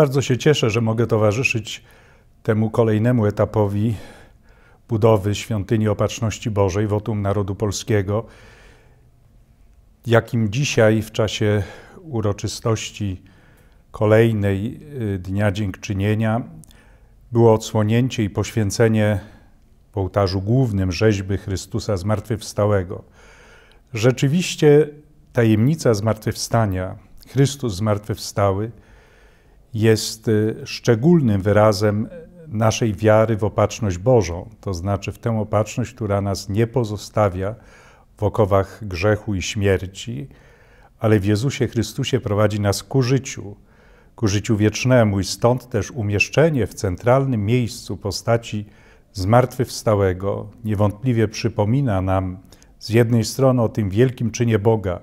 Bardzo się cieszę, że mogę towarzyszyć temu kolejnemu etapowi budowy świątyni Opatrzności Bożej, wotum narodu polskiego, jakim dzisiaj w czasie uroczystości kolejnej y, Dnia Dziękczynienia było odsłonięcie i poświęcenie w ołtarzu głównym rzeźby Chrystusa Zmartwychwstałego. Rzeczywiście tajemnica zmartwychwstania, Chrystus zmartwychwstały, jest y, szczególnym wyrazem naszej wiary w opatrzność Bożą, to znaczy w tę opatrzność, która nas nie pozostawia w okowach grzechu i śmierci, ale w Jezusie Chrystusie prowadzi nas ku życiu, ku życiu wiecznemu i stąd też umieszczenie w centralnym miejscu postaci zmartwychwstałego niewątpliwie przypomina nam z jednej strony o tym wielkim czynie Boga,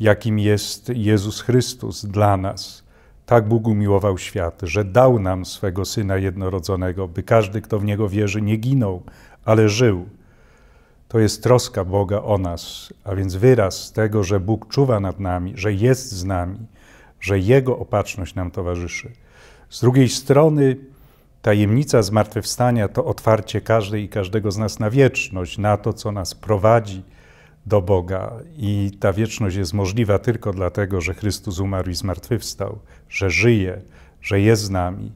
jakim jest Jezus Chrystus dla nas – tak Bóg umiłował świat, że dał nam swego Syna jednorodzonego, by każdy, kto w Niego wierzy, nie ginął, ale żył. To jest troska Boga o nas, a więc wyraz tego, że Bóg czuwa nad nami, że jest z nami, że Jego opatrzność nam towarzyszy. Z drugiej strony, tajemnica zmartwychwstania to otwarcie każdej i każdego z nas na wieczność, na to, co nas prowadzi, do Boga i ta wieczność jest możliwa tylko dlatego, że Chrystus umarł i zmartwychwstał, że żyje, że jest z nami.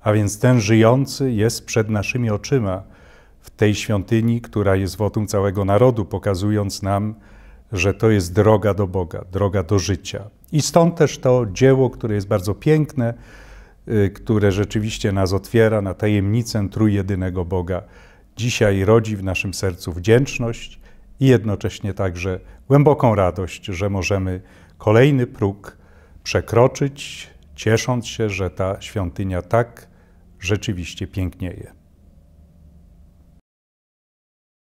A więc ten żyjący jest przed naszymi oczyma w tej świątyni, która jest wotum całego narodu, pokazując nam, że to jest droga do Boga, droga do życia. I stąd też to dzieło, które jest bardzo piękne, y, które rzeczywiście nas otwiera na tajemnicę trójjedynego Boga. Dzisiaj rodzi w naszym sercu wdzięczność i jednocześnie także głęboką radość, że możemy kolejny próg przekroczyć, ciesząc się, że ta świątynia tak rzeczywiście pięknieje.